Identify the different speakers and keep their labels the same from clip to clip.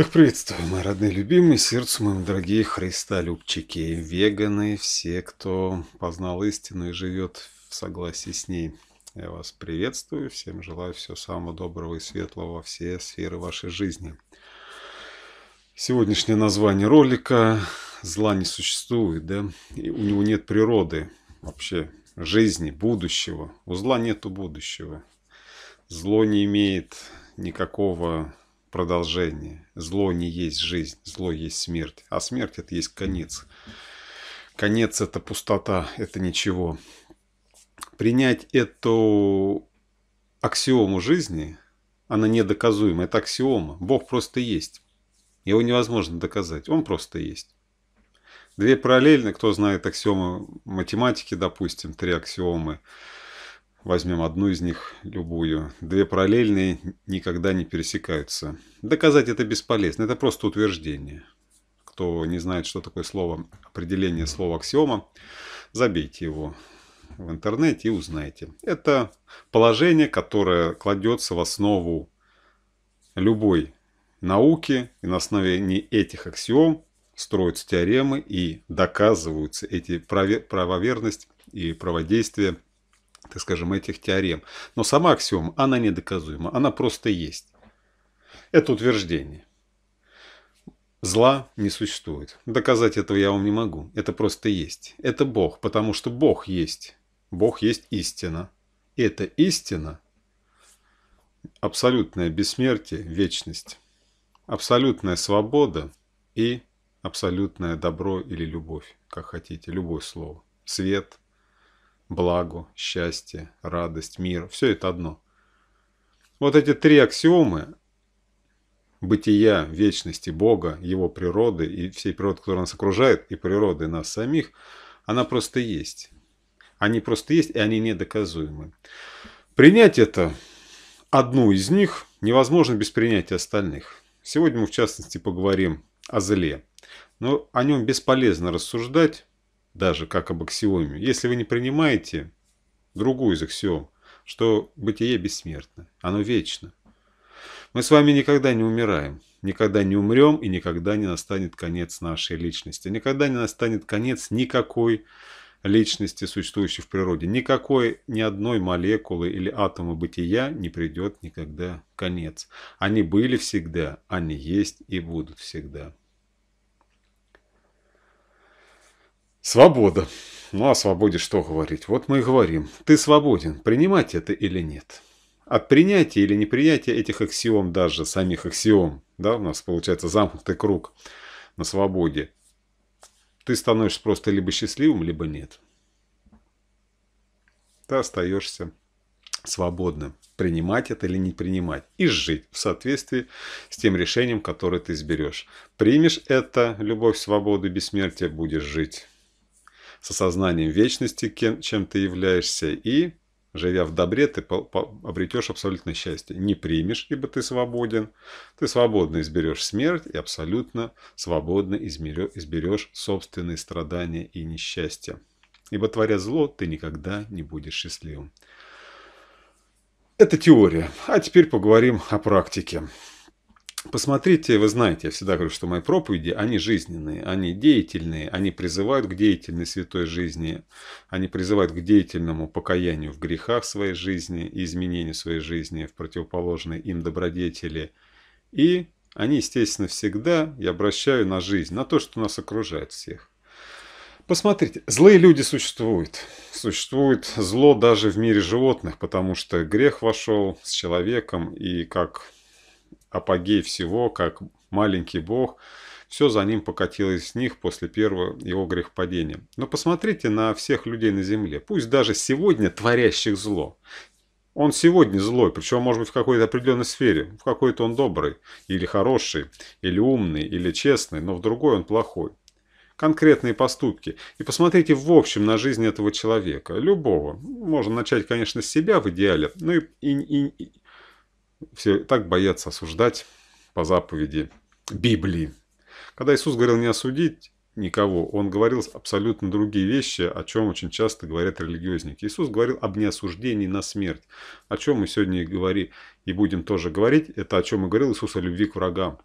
Speaker 1: Всех приветствую, мои родные, любимые, сердцу моим дорогие христолюбчики, веганы, все, кто познал истину и живет в согласии с ней. Я вас приветствую, всем желаю всего самого доброго и светлого во все сферы вашей жизни. Сегодняшнее название ролика «Зла не существует», да? И у него нет природы вообще, жизни, будущего. У зла нету будущего. Зло не имеет никакого продолжение. Зло не есть жизнь, зло есть смерть. А смерть – это есть конец. Конец – это пустота, это ничего. Принять эту аксиому жизни, она недоказуема, это аксиома. Бог просто есть. Его невозможно доказать, он просто есть. Две параллельно, кто знает аксиомы математики, допустим, три аксиомы – Возьмем одну из них, любую. Две параллельные никогда не пересекаются. Доказать это бесполезно, это просто утверждение. Кто не знает, что такое слово, определение слова аксиома, забейте его в интернете и узнайте. Это положение, которое кладется в основу любой науки, и на основе этих аксиом строятся теоремы и доказываются эти правоверность и праводействие – так скажем, этих теорем. Но сама аксиома, она недоказуема, она просто есть. Это утверждение. Зла не существует. Доказать этого я вам не могу. Это просто есть. Это Бог, потому что Бог есть. Бог есть истина. И это истина – абсолютное бессмертие, вечность, абсолютная свобода и абсолютное добро или любовь, как хотите, любое слово. Свет – благо, счастье, радость, мир. Все это одно. Вот эти три аксиомы бытия, вечности, Бога, Его природы и всей природы, которая нас окружает, и природы нас самих, она просто есть. Они просто есть, и они недоказуемы. Принять это, одну из них, невозможно без принятия остальных. Сегодня мы, в частности, поговорим о зле. Но о нем бесполезно рассуждать, даже как об аксиоме, если вы не принимаете другую из аксиом, что бытие бессмертно, оно вечно. Мы с вами никогда не умираем, никогда не умрем и никогда не настанет конец нашей личности. Никогда не настанет конец никакой личности, существующей в природе. Никакой, ни одной молекулы или атома бытия не придет никогда конец. Они были всегда, они есть и будут всегда. Свобода. Ну о свободе что говорить? Вот мы и говорим. Ты свободен, принимать это или нет. От принятия или неприятия этих аксиом, даже самих аксиом, да, у нас получается замкнутый круг на свободе, ты становишься просто либо счастливым, либо нет. Ты остаешься свободным, принимать это или не принимать, и жить в соответствии с тем решением, которое ты изберешь. Примешь это, любовь, свободу, бессмертие, будешь жить с осознанием вечности, кем, чем ты являешься, и, живя в добре, ты по, по, обретешь абсолютное счастье. Не примешь, ибо ты свободен, ты свободно изберешь смерть и абсолютно свободно изберешь, изберешь собственные страдания и несчастья. Ибо творя зло, ты никогда не будешь счастливым. Это теория. А теперь поговорим о практике. Посмотрите, вы знаете, я всегда говорю, что мои проповеди, они жизненные, они деятельные, они призывают к деятельной святой жизни, они призывают к деятельному покаянию в грехах своей жизни и изменению своей жизни в противоположной им добродетели. И они, естественно, всегда я обращаю на жизнь, на то, что нас окружает всех. Посмотрите, злые люди существуют. Существует зло даже в мире животных, потому что грех вошел с человеком, и как апогей всего, как маленький бог. Все за ним покатилось с них после первого его грехопадения. Но посмотрите на всех людей на земле, пусть даже сегодня творящих зло. Он сегодня злой, причем, может быть, в какой-то определенной сфере. В какой-то он добрый, или хороший, или умный, или честный, но в другой он плохой конкретные поступки. И посмотрите в общем на жизнь этого человека, любого. Можно начать, конечно, с себя в идеале, но и, и, и, все так боятся осуждать по заповеди Библии. Когда Иисус говорил не осудить никого, Он говорил абсолютно другие вещи, о чем очень часто говорят религиозники. Иисус говорил об неосуждении на смерть, о чем мы сегодня и говорим, и будем тоже говорить. Это о чем и говорил Иисус о любви к врагам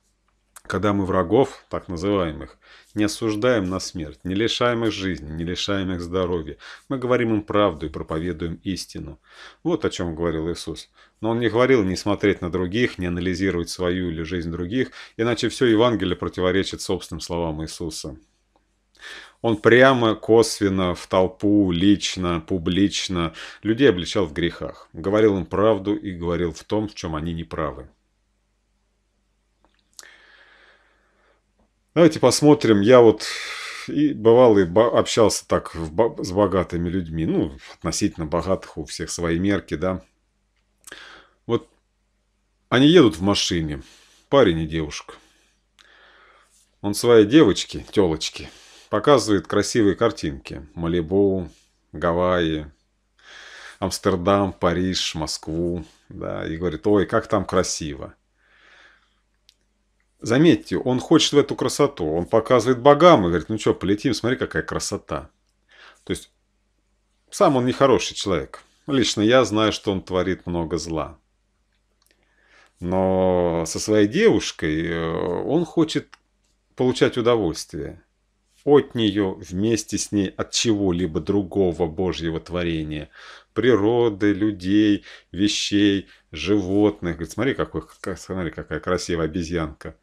Speaker 1: когда мы врагов, так называемых, не осуждаем на смерть, не лишаем их жизни, не лишаем их здоровья. Мы говорим им правду и проповедуем истину. Вот о чем говорил Иисус. Но Он не говорил не смотреть на других, не анализировать свою или жизнь других, иначе все Евангелие противоречит собственным словам Иисуса. Он прямо, косвенно, в толпу, лично, публично людей обличал в грехах. Говорил им правду и говорил в том, в чем они неправы. Давайте посмотрим. Я вот и бывал и общался так с богатыми людьми. Ну, относительно богатых у всех свои мерки, да. Вот они едут в машине, парень и девушка. Он своей девочке, телочке, показывает красивые картинки. Малибу, Гавайи, Амстердам, Париж, Москву. Да, и говорит, ой, как там красиво. Заметьте, он хочет в эту красоту. Он показывает богам и говорит, ну что, полетим, смотри, какая красота. То есть, сам он нехороший человек. Лично я знаю, что он творит много зла. Но со своей девушкой э, он хочет получать удовольствие от нее, вместе с ней, от чего-либо другого Божьего творения. Природы, людей, вещей, животных. Говорит, смотри, какой, смотри, какая красивая обезьянка.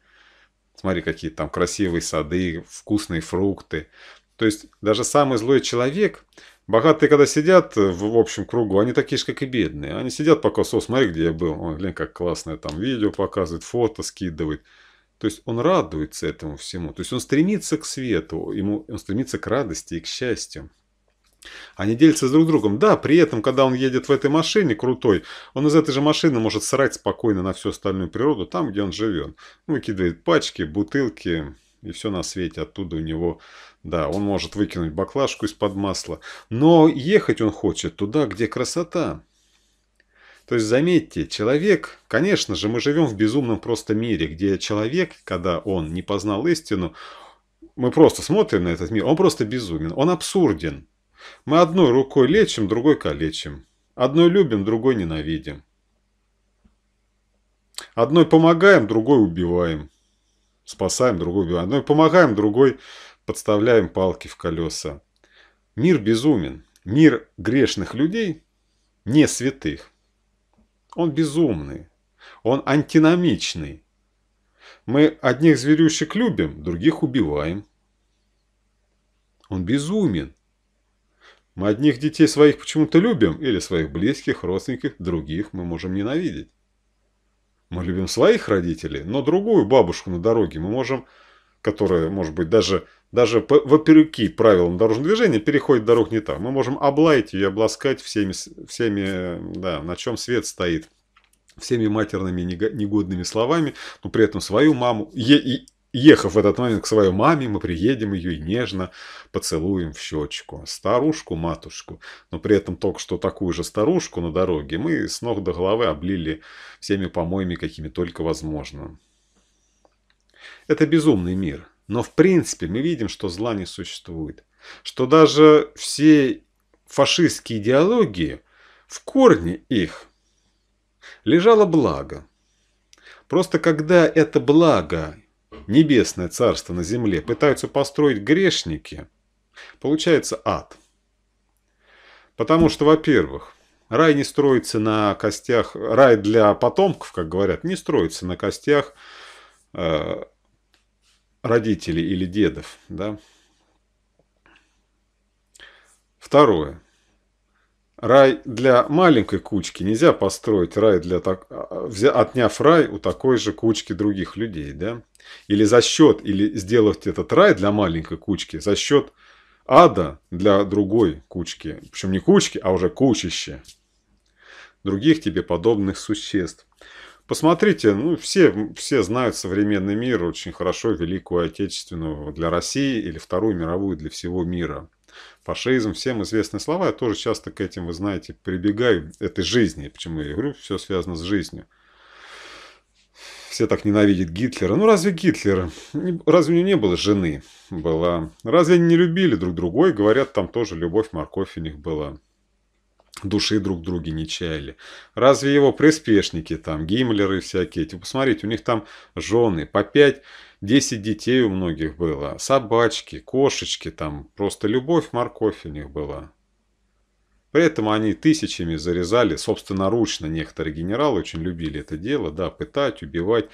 Speaker 1: Смотри, какие там красивые сады, вкусные фрукты. То есть даже самый злой человек, богатые когда сидят в, общем кругу, они такие же, как и бедные. Они сидят пока, со, смотри, где я был. Ой, блин, как классное там видео показывает, фото скидывает. То есть он радуется этому всему. То есть он стремится к свету, ему, он стремится к радости и к счастью. Они делятся друг другом. Да, при этом, когда он едет в этой машине крутой, он из этой же машины может срать спокойно на всю остальную природу, там, где он живет. Выкидывает ну, пачки, бутылки и все на свете. Оттуда у него, да, он может выкинуть баклажку из-под масла. Но ехать он хочет туда, где красота. То есть, заметьте, человек, конечно же, мы живем в безумном просто мире, где человек, когда он не познал истину, мы просто смотрим на этот мир, он просто безумен, он абсурден. Мы одной рукой лечим, другой калечим. Одной любим, другой ненавидим. Одной помогаем, другой убиваем. Спасаем, другой убиваем. Одной помогаем, другой подставляем палки в колеса. Мир безумен. Мир грешных людей, не святых. Он безумный. Он антиномичный. Мы одних зверюшек любим, других убиваем. Он безумен. Мы одних детей своих почему-то любим, или своих близких, родственников, других мы можем ненавидеть. Мы любим своих родителей, но другую бабушку на дороге мы можем, которая, может быть, даже, даже вопереки правилам дорожного движения переходит дорог не так. Мы можем облаять ее, обласкать всеми, всеми да, на чем свет стоит, всеми матерными негодными словами, но при этом свою маму, е, Ехав в этот момент к своей маме, мы приедем ее и нежно поцелуем в щечку. Старушку-матушку, но при этом только что такую же старушку на дороге мы с ног до головы облили всеми помоями, какими только возможно. Это безумный мир. Но в принципе мы видим, что зла не существует. Что даже все фашистские идеологии, в корне их лежало благо. Просто когда это благо небесное царство на земле пытаются построить грешники, получается ад. Потому что, во-первых, рай не строится на костях, рай для потомков, как говорят, не строится на костях э, родителей или дедов. Да? Второе рай для маленькой кучки нельзя построить рай для так, а, отняв рай у такой же кучки других людей, да? Или за счет, или сделать этот рай для маленькой кучки за счет ада для другой кучки, причем не кучки, а уже кучище других тебе подобных существ. Посмотрите, ну, все, все знают современный мир очень хорошо, Великую Отечественную для России или Вторую мировую для всего мира – фашизм, всем известные слова. Я тоже часто к этим, вы знаете, прибегаю. этой жизни. Почему я говорю, все связано с жизнью. Все так ненавидят Гитлера. Ну разве Гитлер Разве у него не было жены? Была. Разве они не любили друг друга? И говорят, там тоже любовь, морковь у них была души друг друга не чаяли. Разве его приспешники, там, гиммлеры всякие эти, типа, посмотрите, у них там жены по 5-10 детей у многих было, собачки, кошечки, там, просто любовь, морковь у них была. При этом они тысячами зарезали собственноручно, некоторые генералы очень любили это дело, да, пытать, убивать.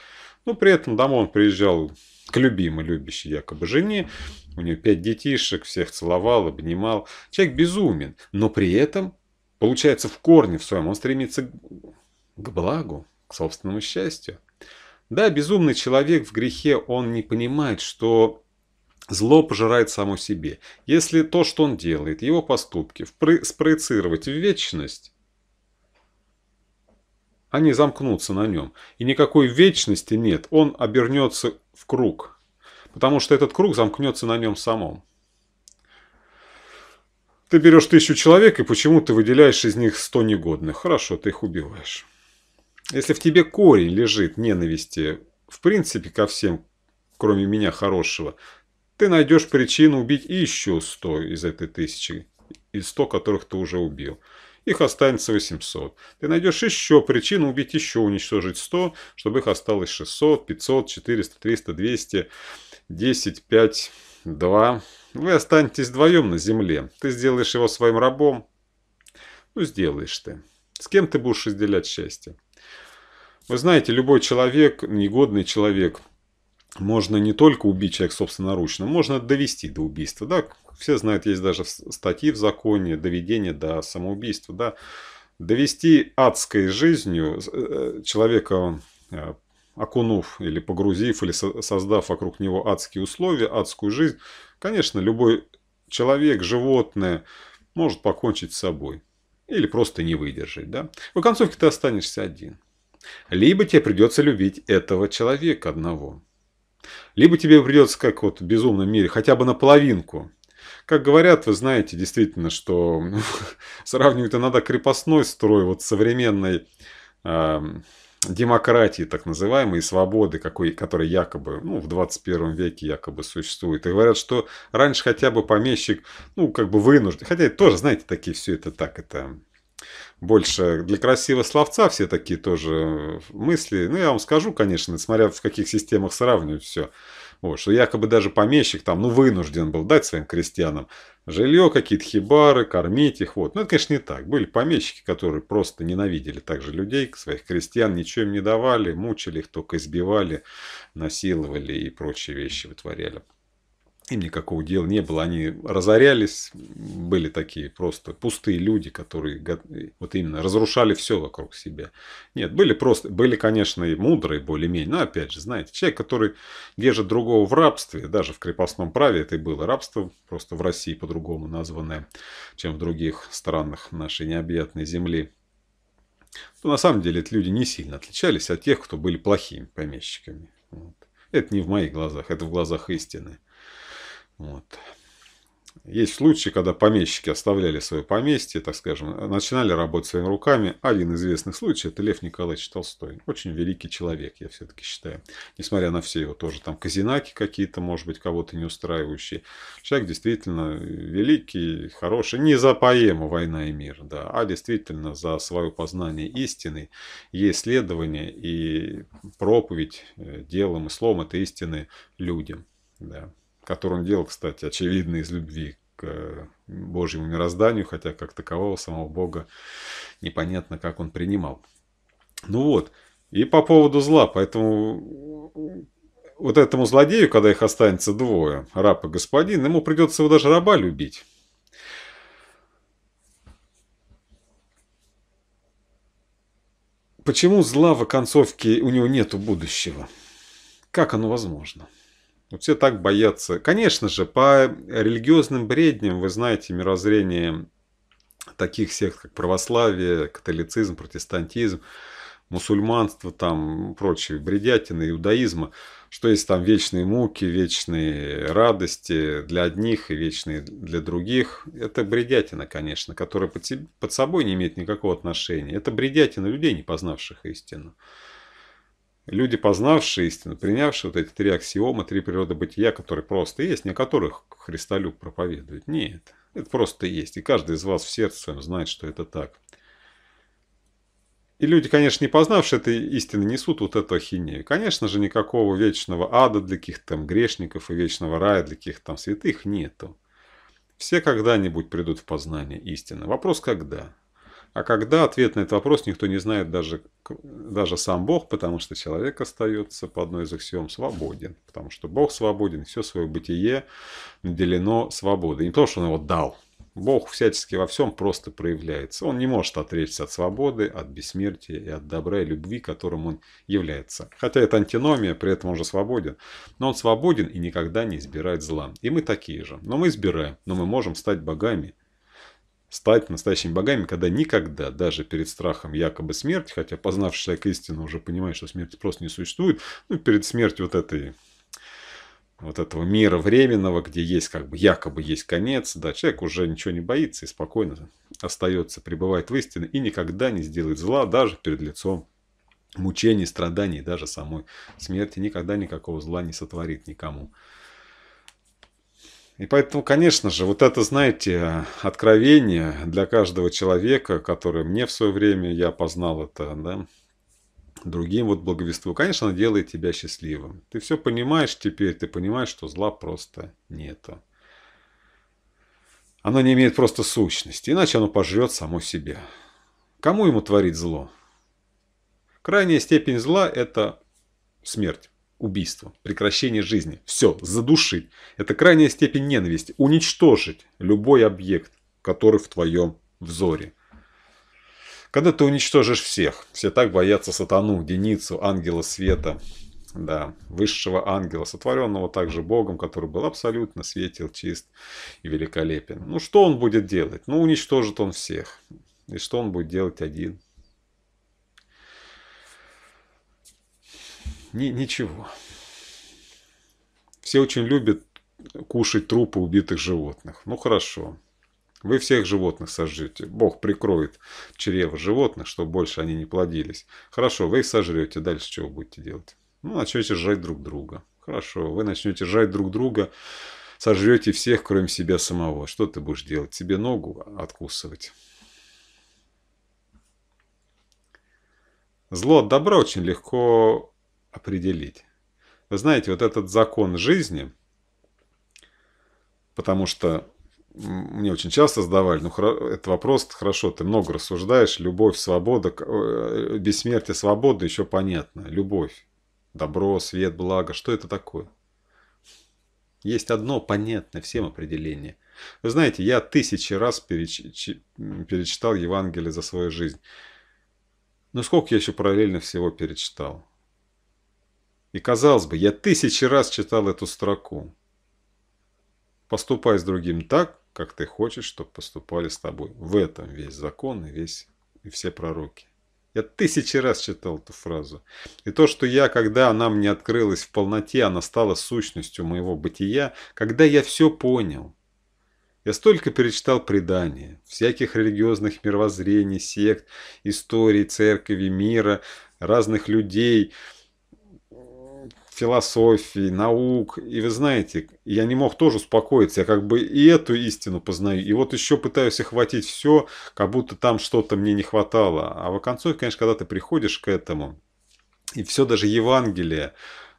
Speaker 1: Но ну, при этом домой он приезжал к любимой, любящей якобы жене, у нее пять детишек, всех целовал, обнимал. Человек безумен, но при этом Получается, в корне в своем он стремится к благу, к собственному счастью. Да, безумный человек в грехе, он не понимает, что зло пожирает само себе. Если то, что он делает, его поступки спроецировать в вечность, они а замкнутся на нем. И никакой вечности нет, он обернется в круг. Потому что этот круг замкнется на нем самом. Ты берешь тысячу человек и почему ты выделяешь из них сто негодных. Хорошо, ты их убиваешь. Если в тебе корень лежит ненависти, в принципе, ко всем, кроме меня, хорошего, ты найдешь причину убить еще сто из этой тысячи, из сто, которых ты уже убил. Их останется 800. Ты найдешь еще причину убить еще, уничтожить 100, чтобы их осталось 600, 500, 400, 300, 200, 10, 5, 2, вы останетесь вдвоем на земле. Ты сделаешь его своим рабом. Ну, сделаешь ты. С кем ты будешь разделять счастье? Вы знаете, любой человек, негодный человек, можно не только убить человека собственноручно, можно довести до убийства. Да? Все знают, есть даже статьи в законе, доведение до самоубийства. Да? Довести адской жизнью э, человека э, окунув или погрузив, или создав вокруг него адские условия, адскую жизнь, конечно, любой человек, животное может покончить с собой. Или просто не выдержать. Да? В концовке ты останешься один. Либо тебе придется любить этого человека одного. Либо тебе придется, как вот в безумном мире, хотя бы наполовинку. Как говорят, вы знаете, действительно, что сравнивать надо крепостной строй вот современной демократии, так называемой, и свободы, какой, которая якобы, ну, в 21 веке якобы существует. И говорят, что раньше хотя бы помещик, ну, как бы вынужден, хотя это тоже, знаете, такие все это так, это больше для красивого словца все такие тоже мысли. Ну, я вам скажу, конечно, смотря в каких системах сравнивать все. Вот, что якобы даже помещик там, ну, вынужден был дать своим крестьянам жилье, какие-то хибары, кормить их. Вот. ну это, конечно, не так. Были помещики, которые просто ненавидели также людей, своих крестьян, ничего им не давали, мучили их, только избивали, насиловали и прочие вещи вытворяли им никакого дела не было. Они разорялись, были такие просто пустые люди, которые вот именно разрушали все вокруг себя. Нет, были просто, были, конечно, и мудрые более-менее, но опять же, знаете, человек, который держит другого в рабстве, даже в крепостном праве это и было рабство, просто в России по-другому названное, чем в других странах нашей необъятной земли. Но на самом деле эти люди не сильно отличались от тех, кто были плохими помещиками. Вот. Это не в моих глазах, это в глазах истины. Вот. Есть случаи, когда помещики оставляли свое поместье, так скажем, начинали работать своими руками. Один известный случай – это Лев Николаевич Толстой. Очень великий человек, я все-таки считаю. Несмотря на все его тоже там казинаки какие-то, может быть, кого-то не устраивающие. Человек действительно великий, хороший. Не за поэму «Война и мир», да, а действительно за свое познание истины, ее исследование и проповедь э, делом и словом этой истины людям. Да который он делал, кстати, очевидно, из любви к Божьему мирозданию, хотя как такового самого Бога непонятно, как он принимал. Ну вот, и по поводу зла, поэтому вот этому злодею, когда их останется двое, раб и господин, ему придется его даже раба любить. Почему зла в оконцовке у него нету будущего? Как оно возможно? Вот ну, все так боятся. Конечно же, по религиозным бредням, вы знаете, мирозрение таких сект, как православие, католицизм, протестантизм, мусульманство, там прочие бредятины, иудаизма, что есть там вечные муки, вечные радости для одних и вечные для других. Это бредятина, конечно, которая под, под собой не имеет никакого отношения. Это бредятина людей, не познавших истину. Люди, познавшие истину, принявшие вот эти три аксиома, три природы бытия, которые просто есть, не о которых Христолюк проповедует. Нет, это просто есть. И каждый из вас в сердце своем знает, что это так. И люди, конечно, не познавшие этой истины, несут вот эту ахинею. Конечно же, никакого вечного ада для каких-то там грешников и вечного рая для каких-то там святых нету. Все когда-нибудь придут в познание истины. Вопрос когда? А когда ответ на этот вопрос никто не знает, даже, даже сам Бог, потому что человек остается по одной из аксиом свободен. Потому что Бог свободен, все свое бытие наделено свободой. Не то что он его дал. Бог всячески во всем просто проявляется. Он не может отречься от свободы, от бессмертия и от добра и любви, которым он является. Хотя это антиномия, при этом он же свободен. Но он свободен и никогда не избирает зла. И мы такие же. Но мы избираем, но мы можем стать богами – стать настоящими богами, когда никогда, даже перед страхом якобы смерти, хотя познавший человек истину уже понимает, что смерти просто не существует, ну, перед смертью вот этой вот этого мира временного, где есть как бы якобы есть конец, да, человек уже ничего не боится и спокойно остается, пребывает в истине и никогда не сделает зла даже перед лицом мучений, страданий, даже самой смерти, никогда никакого зла не сотворит никому. И поэтому, конечно же, вот это, знаете, откровение для каждого человека, которое мне в свое время, я познал это, да, другим вот благовествую, конечно, оно делает тебя счастливым. Ты все понимаешь теперь, ты понимаешь, что зла просто нету. Оно не имеет просто сущности, иначе оно пожрет само себя. Кому ему творить зло? Крайняя степень зла – это смерть убийство, прекращение жизни. Все, задушить. Это крайняя степень ненависти. Уничтожить любой объект, который в твоем взоре. Когда ты уничтожишь всех, все так боятся сатану, деницу, ангела света, да, высшего ангела, сотворенного также Богом, который был абсолютно светил, чист и великолепен. Ну что он будет делать? Ну уничтожит он всех. И что он будет делать один? ни, ничего. Все очень любят кушать трупы убитых животных. Ну хорошо. Вы всех животных сожжете. Бог прикроет чрево животных, чтобы больше они не плодились. Хорошо, вы их сожрете. Дальше чего будете делать? Ну, начнете жрать друг друга. Хорошо, вы начнете жрать друг друга, сожрете всех, кроме себя самого. Что ты будешь делать? Себе ногу откусывать? Зло от добра очень легко определить. Вы знаете, вот этот закон жизни, потому что мне очень часто задавали, ну, этот вопрос, хорошо, ты много рассуждаешь, любовь, свобода, э, бессмертие, свобода, еще понятно, любовь, добро, свет, благо, что это такое? Есть одно понятное всем определение. Вы знаете, я тысячи раз переч... перечитал Евангелие за свою жизнь. Но ну, сколько я еще параллельно всего перечитал? И, казалось бы, я тысячи раз читал эту строку. Поступай с другим так, как ты хочешь, чтобы поступали с тобой. В этом весь закон и, весь, и все пророки. Я тысячи раз читал эту фразу. И то, что я, когда она мне открылась в полноте, она стала сущностью моего бытия, когда я все понял. Я столько перечитал предания, всяких религиозных мировоззрений, сект, историй, церкви, мира, разных людей – философии, наук. И вы знаете, я не мог тоже успокоиться. Я как бы и эту истину познаю. И вот еще пытаюсь охватить все, как будто там что-то мне не хватало. А в конце, конечно, когда ты приходишь к этому, и все даже Евангелие,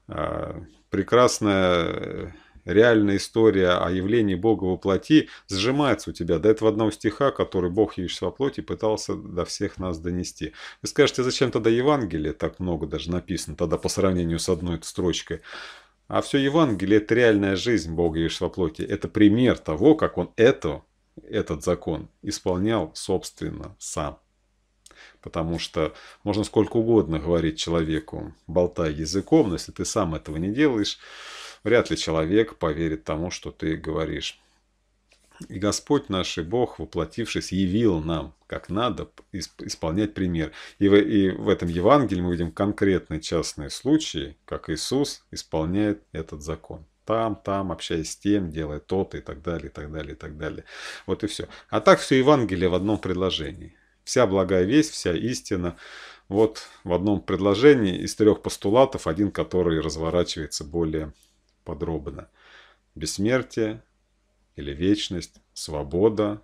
Speaker 1: а, прекрасное э, реальная история о явлении Бога во плоти сжимается у тебя до этого одного стиха, который Бог явился во плоти пытался до всех нас донести. Вы скажете, зачем тогда Евангелие так много даже написано, тогда по сравнению с одной строчкой? А все Евангелие – это реальная жизнь Бога явившегося во плоти. Это пример того, как Он это, этот закон исполнял собственно сам. Потому что можно сколько угодно говорить человеку, болтая языком, но если ты сам этого не делаешь, вряд ли человек поверит тому, что ты говоришь. И Господь наш и Бог, воплотившись, явил нам, как надо исполнять пример. И в, и в этом Евангелии мы видим конкретные частные случаи, как Иисус исполняет этот закон. Там, там, общаясь с тем, делая то-то и так далее, и так далее, и так далее. Вот и все. А так все Евангелие в одном предложении. Вся благая весть, вся истина. Вот в одном предложении из трех постулатов, один, который разворачивается более подробно. Бессмертие или вечность, свобода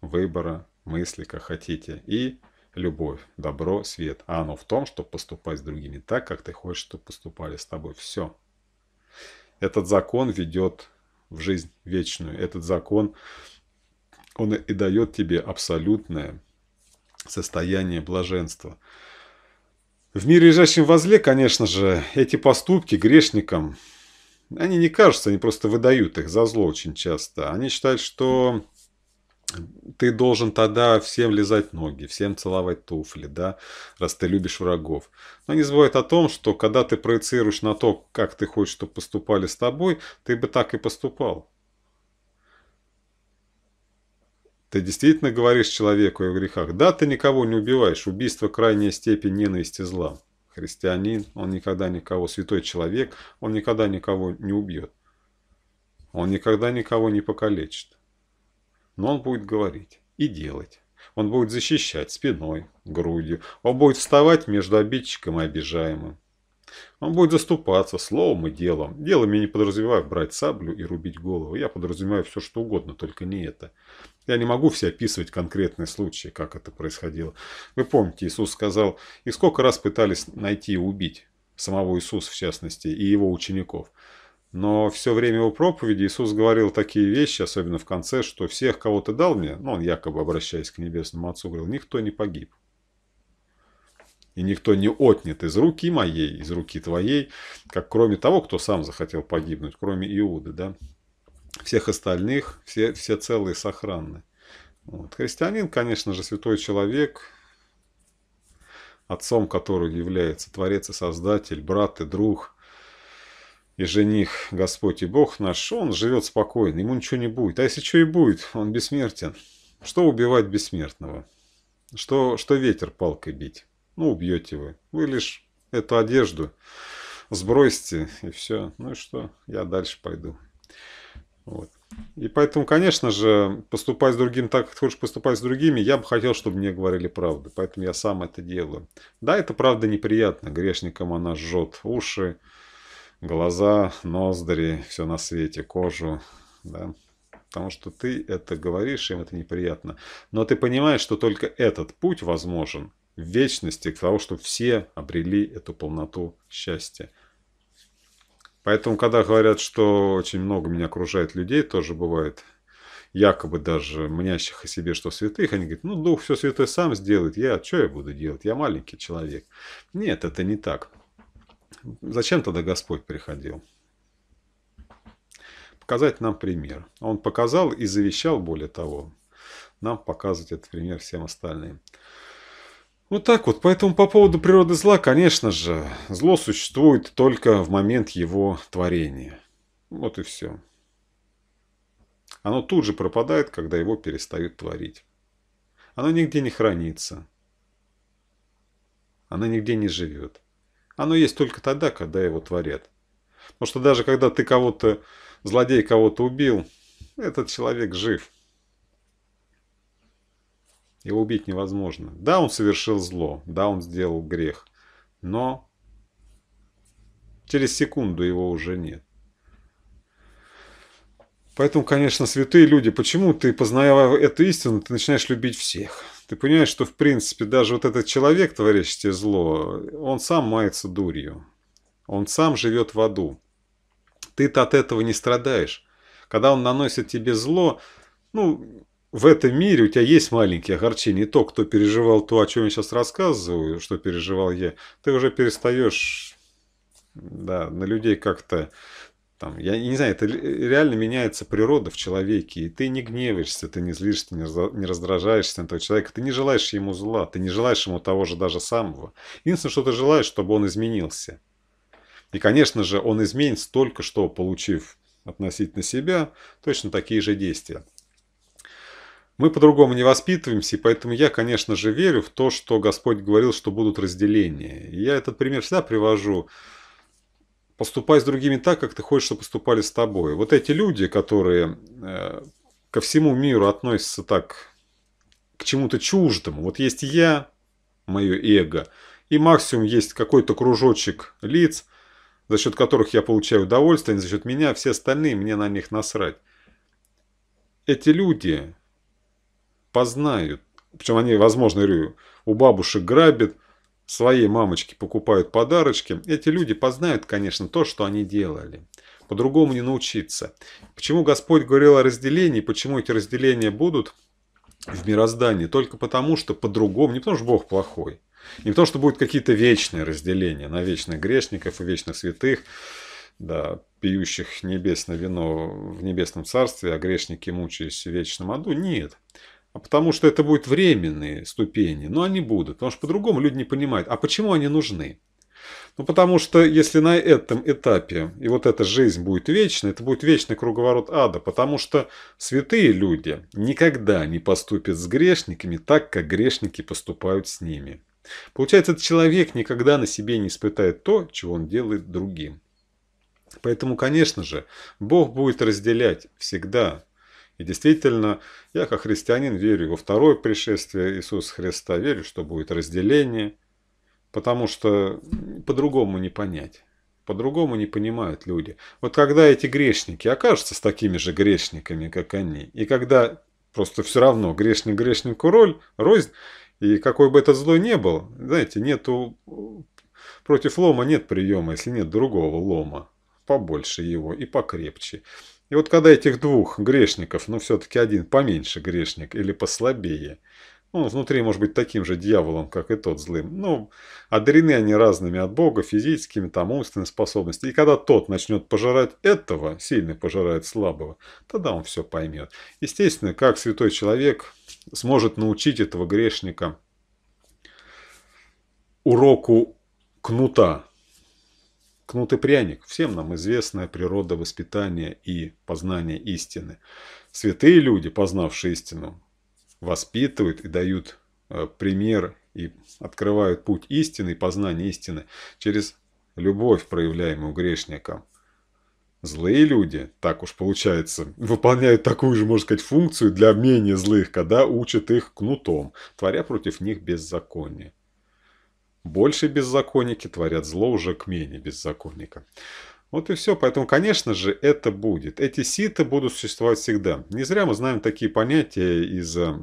Speaker 1: выбора, мысли, как хотите, и любовь, добро, свет. А оно в том, чтобы поступать с другими так, как ты хочешь, чтобы поступали с тобой. Все. Этот закон ведет в жизнь вечную. Этот закон, он и дает тебе абсолютное состояние блаженства. В мире лежащем возле, конечно же, эти поступки грешникам они не кажутся, они просто выдают их за зло очень часто. Они считают, что ты должен тогда всем лизать ноги, всем целовать туфли, да, раз ты любишь врагов. Но они забывают о том, что когда ты проецируешь на то, как ты хочешь, чтобы поступали с тобой, ты бы так и поступал. Ты действительно говоришь человеку о грехах. Да, ты никого не убиваешь. Убийство – крайняя степень ненависти зла христианин, он никогда никого, святой человек, он никогда никого не убьет. Он никогда никого не покалечит. Но он будет говорить и делать. Он будет защищать спиной, грудью. Он будет вставать между обидчиком и обижаемым. Он будет заступаться словом и делом. Делом я не подразумеваю брать саблю и рубить голову. Я подразумеваю все, что угодно, только не это. Я не могу все описывать конкретные случаи, как это происходило. Вы помните, Иисус сказал, и сколько раз пытались найти и убить самого Иисуса, в частности, и его учеников. Но все время его проповеди Иисус говорил такие вещи, особенно в конце, что всех, кого ты дал мне, ну, он якобы, обращаясь к Небесному Отцу, говорил, никто не погиб и никто не отнят из руки моей, из руки твоей, как кроме того, кто сам захотел погибнуть, кроме Иуды, да. Всех остальных, все, все целые, сохранны. Вот. Христианин, конечно же, святой человек, отцом которого является Творец и Создатель, брат и друг, и жених Господь и Бог наш, он живет спокойно, ему ничего не будет. А если что и будет, он бессмертен. Что убивать бессмертного? Что, что ветер палкой бить? Ну, убьете вы. Вы лишь эту одежду сбросьте и все. Ну и что, я дальше пойду. Вот. И поэтому, конечно же, поступать с другим так, как хочешь поступать с другими, я бы хотел, чтобы мне говорили правду. Поэтому я сам это делаю. Да, это правда неприятно. Грешникам она жжет уши, глаза, ноздри, все на свете, кожу. Да? Потому что ты это говоришь, им это неприятно. Но ты понимаешь, что только этот путь возможен вечности, к тому, чтобы все обрели эту полноту счастья. Поэтому, когда говорят, что очень много меня окружает людей, тоже бывает, якобы даже мнящих о себе, что святых, они говорят, ну, Дух все святое сам сделает, я, что я буду делать, я маленький человек. Нет, это не так. Зачем тогда Господь приходил? Показать нам пример. Он показал и завещал, более того, нам показывать этот пример всем остальным. Вот так вот. Поэтому по поводу природы зла, конечно же, зло существует только в момент его творения. Вот и все. Оно тут же пропадает, когда его перестают творить. Оно нигде не хранится. Оно нигде не живет. Оно есть только тогда, когда его творят. Потому что даже когда ты кого-то, злодей кого-то убил, этот человек жив. Его убить невозможно. Да, он совершил зло, да, он сделал грех, но через секунду его уже нет. Поэтому, конечно, святые люди, почему ты, познавая эту истину, ты начинаешь любить всех? Ты понимаешь, что, в принципе, даже вот этот человек, творящий тебе зло, он сам мается дурью. Он сам живет в аду. Ты-то от этого не страдаешь. Когда он наносит тебе зло, ну, в этом мире у тебя есть маленькие огорчения. И то, кто переживал то, о чем я сейчас рассказываю, что переживал я, ты уже перестаешь да, на людей как-то там, я не знаю, это реально меняется природа в человеке, и ты не гневаешься, ты не злишься, не раздражаешься на этого человека, ты не желаешь ему зла, ты не желаешь ему того же даже самого. Единственное, что ты желаешь, чтобы он изменился. И, конечно же, он изменится только что, получив относительно себя точно такие же действия. Мы по-другому не воспитываемся, и поэтому я, конечно же, верю в то, что Господь говорил, что будут разделения. я этот пример всегда привожу. Поступай с другими так, как ты хочешь, чтобы поступали с тобой. Вот эти люди, которые э, ко всему миру относятся так, к чему-то чуждому. Вот есть я, мое эго, и максимум есть какой-то кружочек лиц, за счет которых я получаю удовольствие, не за счет меня, все остальные мне на них насрать. Эти люди познают. Причем они, возможно, у бабушек грабят, своей мамочке покупают подарочки. Эти люди познают, конечно, то, что они делали. По-другому не научиться. Почему Господь говорил о разделении, почему эти разделения будут в мироздании? Только потому, что по-другому, не потому что Бог плохой, не потому что будут какие-то вечные разделения на вечных грешников и вечных святых, да, пьющих небесное вино в небесном царстве, а грешники мучаясь в вечном аду. Нет а потому что это будут временные ступени, но они будут, потому что по-другому люди не понимают, а почему они нужны. Ну, потому что если на этом этапе и вот эта жизнь будет вечна, это будет вечный круговорот ада, потому что святые люди никогда не поступят с грешниками так, как грешники поступают с ними. Получается, этот человек никогда на себе не испытает то, чего он делает другим. Поэтому, конечно же, Бог будет разделять всегда и действительно, я как христианин верю во второе пришествие Иисуса Христа, верю, что будет разделение, потому что по-другому не понять. По-другому не понимают люди. Вот когда эти грешники окажутся с такими же грешниками, как они, и когда просто все равно грешник грешнику роль, рознь, и какой бы этот злой не был, знаете, нету против лома нет приема, если нет другого лома, побольше его и покрепче. И вот когда этих двух грешников, но ну, все-таки один поменьше грешник или послабее, он ну, внутри может быть таким же дьяволом, как и тот злым, но ну, одарены они разными от Бога, физическими, там, умственными способностями. И когда тот начнет пожирать этого, сильно пожирает слабого, тогда он все поймет. Естественно, как святой человек сможет научить этого грешника уроку кнута, Кнут и пряник – всем нам известная природа воспитания и познания истины. Святые люди, познавшие истину, воспитывают и дают э, пример и открывают путь истины и познания истины через любовь, проявляемую грешникам. Злые люди, так уж получается, выполняют такую же, можно сказать, функцию для менее злых, когда учат их кнутом, творя против них беззаконие больше беззаконники творят зло уже к менее беззаконника. Вот и все. Поэтому, конечно же, это будет. Эти ситы будут существовать всегда. Не зря мы знаем такие понятия из э,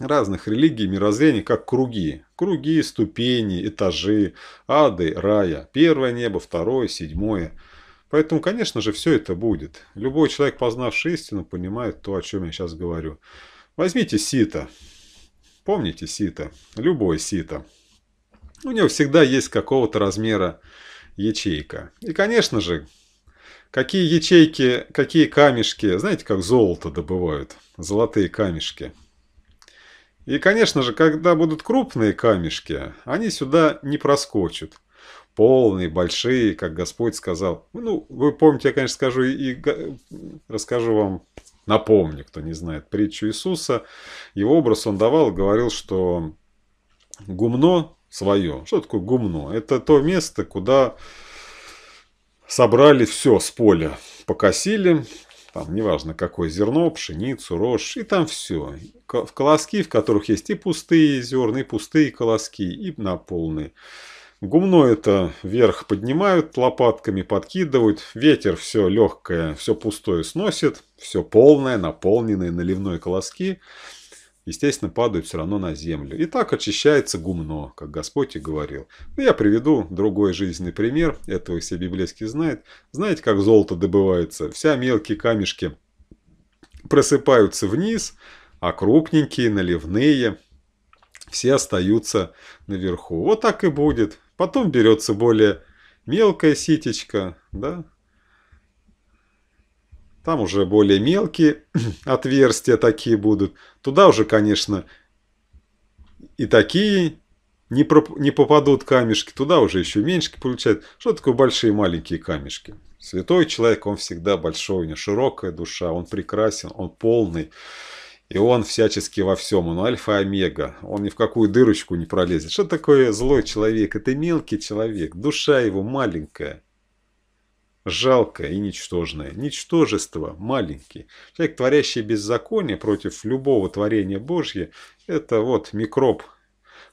Speaker 1: разных религий, мирозрений, как круги. Круги, ступени, этажи, ады, рая. Первое небо, второе, седьмое. Поэтому, конечно же, все это будет. Любой человек, познавший истину, понимает то, о чем я сейчас говорю. Возьмите сито. Помните сито. Любое сито. У него всегда есть какого-то размера ячейка. И, конечно же, какие ячейки, какие камешки, знаете, как золото добывают, золотые камешки. И, конечно же, когда будут крупные камешки, они сюда не проскочат. Полные, большие, как Господь сказал. Ну, вы помните, я, конечно, скажу и, и расскажу вам, напомню, кто не знает, притчу Иисуса. Его образ он давал, говорил, что гумно свое. Что такое гумно? Это то место, куда собрали все с поля, покосили, там неважно какое зерно, пшеницу, рожь, и там все. В колоски, в которых есть и пустые зерны и пустые колоски, и на полные. Гумно это вверх поднимают лопатками, подкидывают, ветер все легкое, все пустое сносит, все полное, наполненные наливной колоски естественно, падают все равно на землю. И так очищается гумно, как Господь и говорил. Но ну, я приведу другой жизненный пример, этого все библейские знают. Знаете, как золото добывается? Вся мелкие камешки просыпаются вниз, а крупненькие, наливные, все остаются наверху. Вот так и будет. Потом берется более мелкая ситечка, да, там уже более мелкие отверстия такие будут. Туда уже, конечно, и такие не, проп... не попадут камешки. Туда уже еще меньше получают. Что такое большие и маленькие камешки? Святой человек, он всегда большой, у него широкая душа, он прекрасен, он полный. И он всячески во всем, он альфа и омега, он ни в какую дырочку не пролезет. Что такое злой человек? Это мелкий человек, душа его маленькая жалкое и ничтожное. Ничтожество маленький. Человек, творящий беззаконие против любого творения Божье, это вот микроб.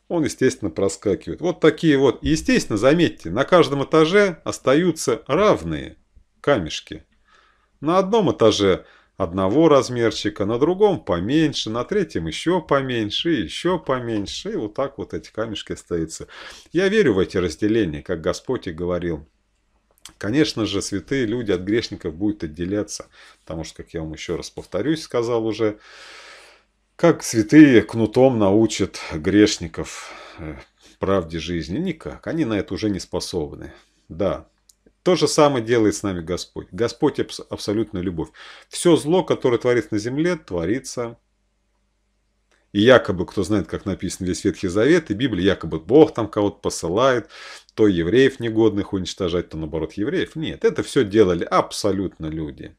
Speaker 1: Он, естественно, проскакивает. Вот такие вот. естественно, заметьте, на каждом этаже остаются равные камешки. На одном этаже одного размерчика, на другом поменьше, на третьем еще поменьше, еще поменьше. И вот так вот эти камешки остаются. Я верю в эти разделения, как Господь и говорил. Конечно же, святые люди от грешников будут отделяться, потому что, как я вам еще раз повторюсь, сказал уже, как святые кнутом научат грешников э, правде жизни? Никак, они на это уже не способны. Да, то же самое делает с нами Господь. Господь – абсолютная любовь. Все зло, которое творится на земле, творится и якобы, кто знает, как написано весь Ветхий Завет, и Библия, якобы Бог там кого-то посылает, то евреев негодных уничтожать, то наоборот евреев. Нет, это все делали абсолютно люди.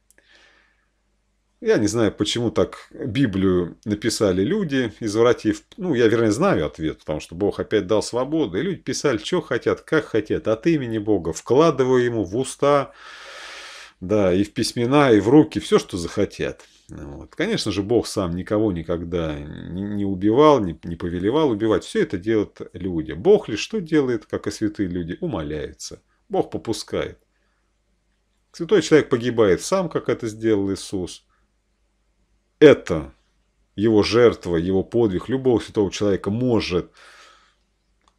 Speaker 1: Я не знаю, почему так Библию написали люди, извратив... Ну, я, вернее, знаю ответ, потому что Бог опять дал свободу. И люди писали, что хотят, как хотят, от имени Бога, вкладывая ему в уста, да, и в письмена, и в руки, все, что захотят. Вот. Конечно же, Бог сам никого никогда не убивал, не, не повелевал убивать. Все это делают люди. Бог лишь что делает, как и святые люди? Умоляется. Бог попускает. Святой человек погибает сам, как это сделал Иисус. Это его жертва, его подвиг любого святого человека может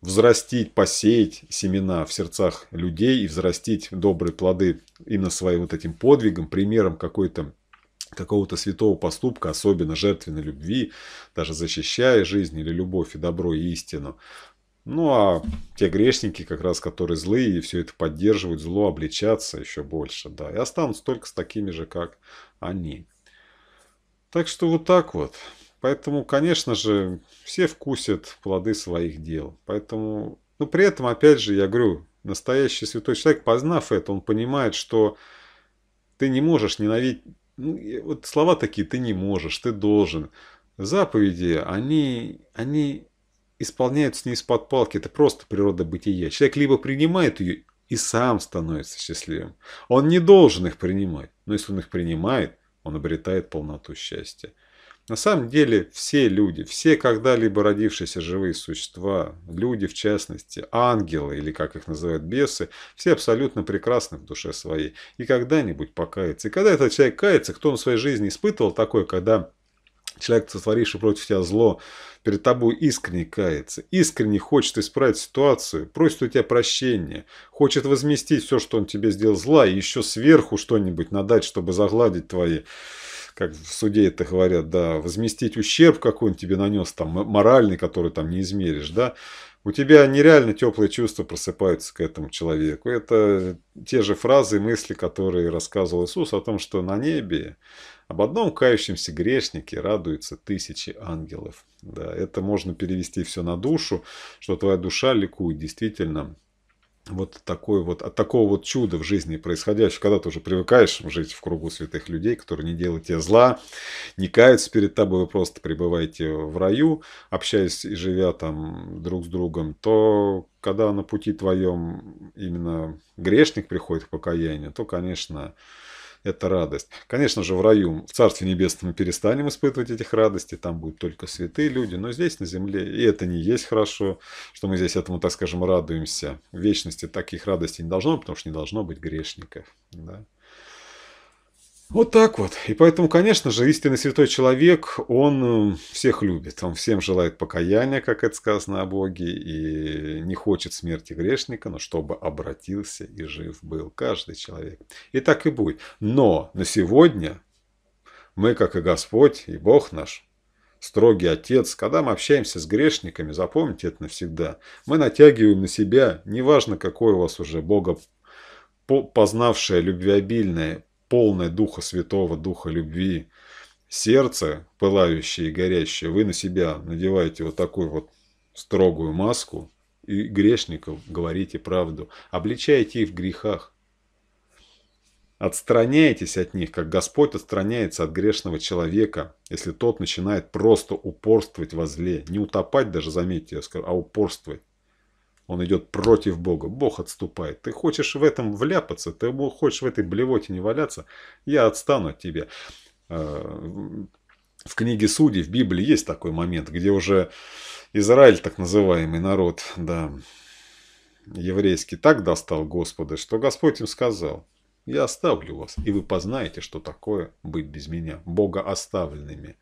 Speaker 1: взрастить, посеять семена в сердцах людей и взрастить добрые плоды именно своим вот этим подвигом, примером какой-то какого-то святого поступка, особенно жертвенной любви, даже защищая жизнь или любовь и добро и истину. Ну а те грешники, как раз которые злые и все это поддерживают, зло обличаться еще больше, да, и останутся только с такими же, как они. Так что вот так вот. Поэтому, конечно же, все вкусят плоды своих дел. Поэтому, ну при этом, опять же, я говорю, настоящий святой человек, познав это, он понимает, что ты не можешь ненавидеть ну, вот слова такие, ты не можешь, ты должен. Заповеди, они, они исполняются не из-под палки, это просто природа бытия. Человек либо принимает ее и сам становится счастливым. Он не должен их принимать, но если он их принимает, он обретает полноту счастья. На самом деле все люди, все когда-либо родившиеся живые существа, люди в частности, ангелы или как их называют бесы, все абсолютно прекрасны в душе своей и когда-нибудь покаяться. И когда этот человек кается, кто он в своей жизни испытывал такое, когда человек, сотворивший против тебя зло, перед тобой искренне кается, искренне хочет исправить ситуацию, просит у тебя прощения, хочет возместить все, что он тебе сделал зла, и еще сверху что-нибудь надать, чтобы загладить твои как в суде это говорят, да, возместить ущерб какой-нибудь тебе нанес, там, моральный, который там не измеришь, да, у тебя нереально теплые чувства просыпаются к этому человеку. Это те же фразы и мысли, которые рассказывал Иисус о том, что на небе об одном кающемся грешнике радуются тысячи ангелов. Да, это можно перевести все на душу, что твоя душа ликует действительно вот такой вот, от такого вот чуда в жизни происходящего, когда ты уже привыкаешь жить в кругу святых людей, которые не делают тебе зла, не каются перед тобой, вы просто пребываете в раю, общаясь и живя там друг с другом, то когда на пути твоем именно грешник приходит к покаянию, то, конечно, это радость. Конечно же, в раю, в Царстве Небесном мы перестанем испытывать этих радостей, там будут только святые люди, но здесь на земле, и это не есть хорошо, что мы здесь этому, так скажем, радуемся. В вечности таких радостей не должно, потому что не должно быть грешников. Да? Вот так вот. И поэтому, конечно же, истинный святой человек, он э, всех любит. Он всем желает покаяния, как это сказано о Боге, и не хочет смерти грешника, но чтобы обратился и жив был каждый человек. И так и будет. Но на сегодня мы, как и Господь, и Бог наш, строгий отец, когда мы общаемся с грешниками, запомните это навсегда, мы натягиваем на себя, неважно, какой у вас уже Бога познавшее любвеобильное полное Духа Святого, Духа Любви, сердце, пылающее и горящее, вы на себя надеваете вот такую вот строгую маску и грешников говорите правду, обличаете их в грехах, отстраняетесь от них, как Господь отстраняется от грешного человека, если тот начинает просто упорствовать во зле, не утопать даже, заметьте, я скажу, а упорствовать. Он идет против Бога. Бог отступает. Ты хочешь в этом вляпаться, ты хочешь в этой блевоте не валяться, я отстану от тебя. Э, в книге Судей, в Библии есть такой момент, где уже Израиль, так называемый народ, да, еврейский, так достал Господа, что Господь им сказал, я оставлю вас, и вы познаете, что такое быть без меня, Бога оставленными.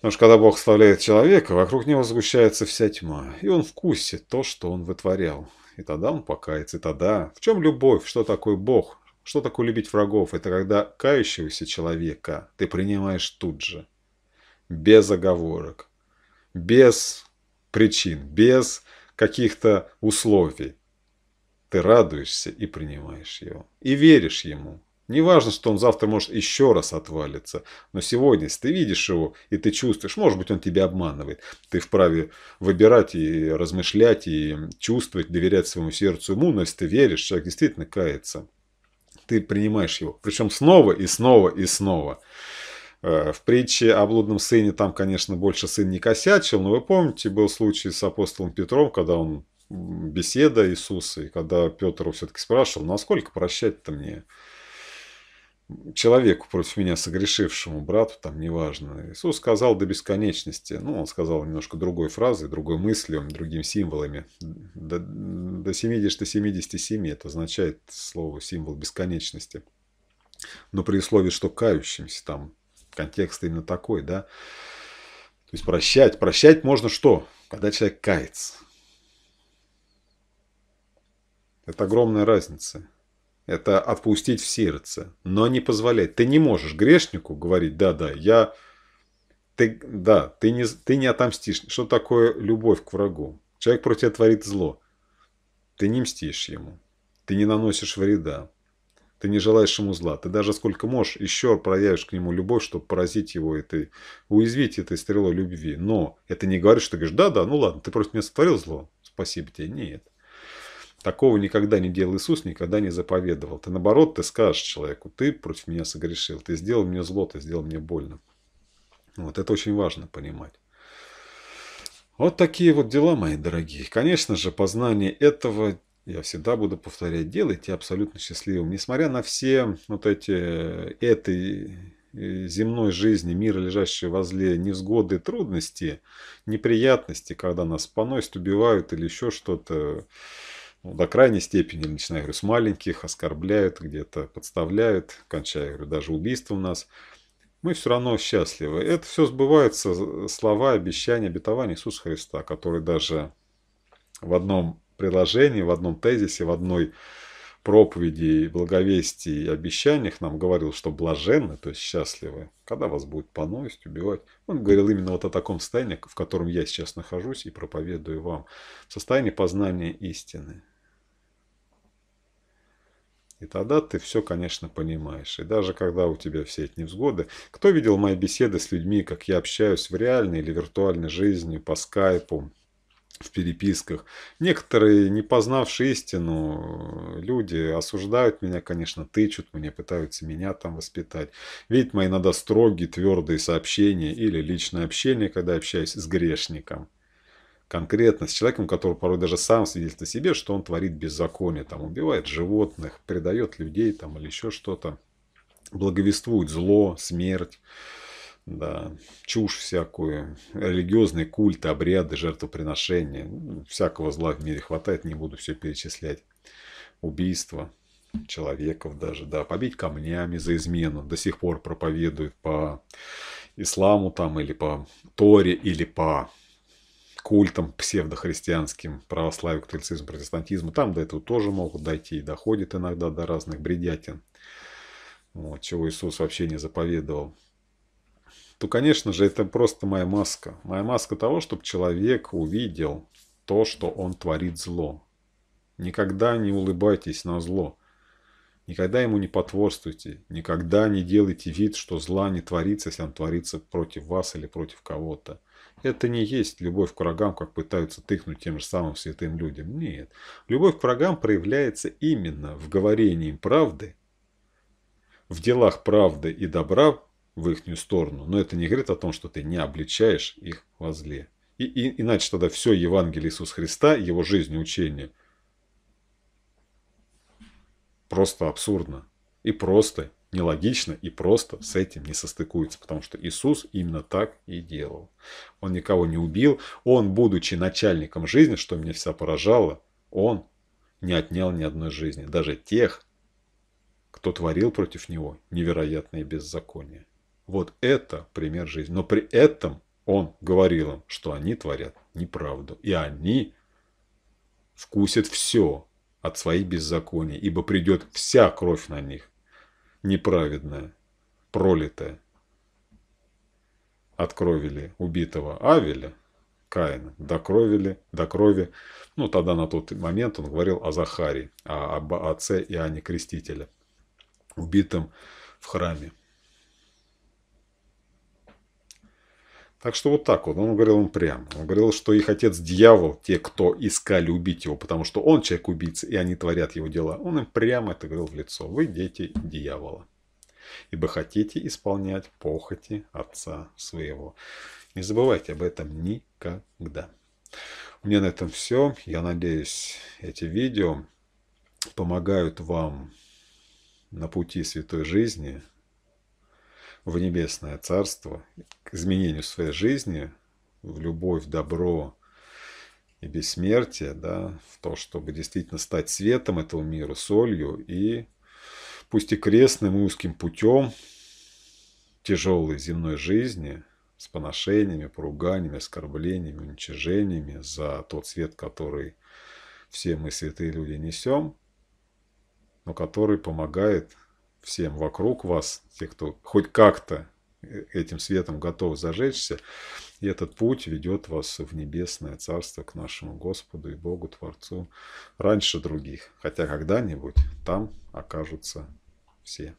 Speaker 1: Потому что когда Бог оставляет человека, вокруг него сгущается вся тьма, и он вкусит то, что он вытворял. И тогда он покается, и тогда... В чем любовь? Что такое Бог? Что такое любить врагов? Это когда кающегося человека ты принимаешь тут же. Без оговорок. Без причин. Без каких-то условий. Ты радуешься и принимаешь его. И веришь ему. Неважно, что он завтра может еще раз отвалиться. Но сегодня, если ты видишь его и ты чувствуешь, может быть, он тебя обманывает. Ты вправе выбирать и размышлять, и чувствовать, доверять своему сердцу, ему Но если ты веришь, человек действительно кается. Ты принимаешь его. Причем снова и снова и снова. Э, в притче о блудном сыне там, конечно, больше сын не косячил, но вы помните, был случай с апостолом Петром, когда он беседа Иисуса, и когда Петр все-таки спрашивал, насколько «Ну, прощать-то мне? человеку против меня согрешившему, брату, там, неважно. Иисус сказал до бесконечности. Ну, он сказал немножко другой фразой, другой мыслью, другими символами. До, до 70 до 77 это означает слово символ бесконечности. Но при условии, что кающимся, там контекст именно такой, да. То есть прощать. Прощать можно что? Когда человек кается. Это огромная разница. Это отпустить в сердце, но не позволять. Ты не можешь грешнику говорить, да-да, я... Ты, да, ты не, ты не отомстишь. Что такое любовь к врагу? Человек против тебя творит зло. Ты не мстишь ему. Ты не наносишь вреда. Ты не желаешь ему зла. Ты даже сколько можешь, еще проявишь к нему любовь, чтобы поразить его этой, уязвить этой стрелой любви. Но это не говорит, что ты говоришь, да-да, ну ладно, ты просто мне сотворил зло, спасибо тебе. Нет. Такого никогда не делал Иисус, никогда не заповедовал. Ты наоборот, ты скажешь человеку, ты против меня согрешил, ты сделал мне зло, ты сделал мне больно. Вот это очень важно понимать. Вот такие вот дела, мои дорогие. Конечно же, познание этого, я всегда буду повторять, делает тебя абсолютно счастливым. Несмотря на все вот эти, этой э, земной жизни, мира, лежащие возле невзгоды, трудности, неприятности, когда нас поносят, убивают или еще что-то, ну, до крайней степени, начиная, говорю, с маленьких, оскорбляют, где-то подставляют, кончая, говорю, даже у нас. Мы все равно счастливы. Это все сбывается слова, обещания, обетования Иисуса Христа, который даже в одном приложении, в одном тезисе, в одной проповеди, благовестии и обещаниях нам говорил, что блаженны, то есть счастливы, когда вас будет поносить, убивать. Он говорил именно вот о таком состоянии, в котором я сейчас нахожусь и проповедую вам. Состояние познания истины. И тогда ты все, конечно, понимаешь. И даже когда у тебя все эти невзгоды... Кто видел мои беседы с людьми, как я общаюсь в реальной или виртуальной жизни, по скайпу, в переписках. Некоторые, не познавшие истину, люди осуждают меня, конечно, тычут мне, пытаются меня там воспитать. Ведь мои надо строгие, твердые сообщения или личное общение, когда общаюсь с грешником – конкретно с человеком, который порой даже сам свидетельствует о себе, что он творит беззаконие, там, убивает животных, предает людей там, или еще что-то, благовествует зло, смерть, да, чушь всякую, религиозные культы, обряды, жертвоприношения. Ну, всякого зла в мире хватает, не буду все перечислять. Убийства человеков даже, да, побить камнями за измену, до сих пор проповедуют по исламу там или по Торе или по культом псевдохристианским, православию, католицизму, протестантизму. Там до этого тоже могут дойти и доходит иногда до разных бредятин, вот, чего Иисус вообще не заповедовал. То, конечно же, это просто моя маска. Моя маска того, чтобы человек увидел то, что он творит зло. Никогда не улыбайтесь на зло. Никогда ему не потворствуйте. Никогда не делайте вид, что зла не творится, если он творится против вас или против кого-то. Это не есть любовь к врагам, как пытаются тыкнуть тем же самым святым людям. Нет. Любовь к врагам проявляется именно в говорении им правды, в делах правды и добра в ихнюю сторону. Но это не говорит о том, что ты не обличаешь их во зле. И, и, иначе тогда все Евангелие Иисуса Христа, его жизнь и учение просто абсурдно и просто нелогично и просто с этим не состыкуется, потому что Иисус именно так и делал. Он никого не убил, он, будучи начальником жизни, что меня вся поражало, он не отнял ни одной жизни, даже тех, кто творил против него невероятные беззакония. Вот это пример жизни. Но при этом он говорил им, что они творят неправду, и они вкусят все от своих беззаконий, ибо придет вся кровь на них, неправедное, пролитое от крови ли убитого Авеля, Каина, до крови ли, до крови. Ну, тогда на тот момент он говорил о Захаре, о, об отце Иоанне Крестителя, убитом в храме. Так что вот так вот, он говорил им прямо. Он говорил, что их отец дьявол, те, кто искали убить его, потому что он человек-убийца, и они творят его дела. Он им прямо это говорил в лицо. Вы дети дьявола, ибо хотите исполнять похоти отца своего. Не забывайте об этом никогда. У меня на этом все. Я надеюсь, эти видео помогают вам на пути святой жизни, в небесное царство, к изменению своей жизни, в любовь, добро и бессмертие, да, в то, чтобы действительно стать светом этого мира, солью и пусть и крестным и узким путем тяжелой земной жизни с поношениями, поруганиями, оскорблениями, уничижениями за тот свет, который все мы, святые люди, несем, но который помогает всем вокруг вас, те, кто хоть как-то э, этим светом готов зажечься. И этот путь ведет вас в небесное царство к нашему Господу и Богу Творцу раньше других. Хотя когда-нибудь там окажутся все.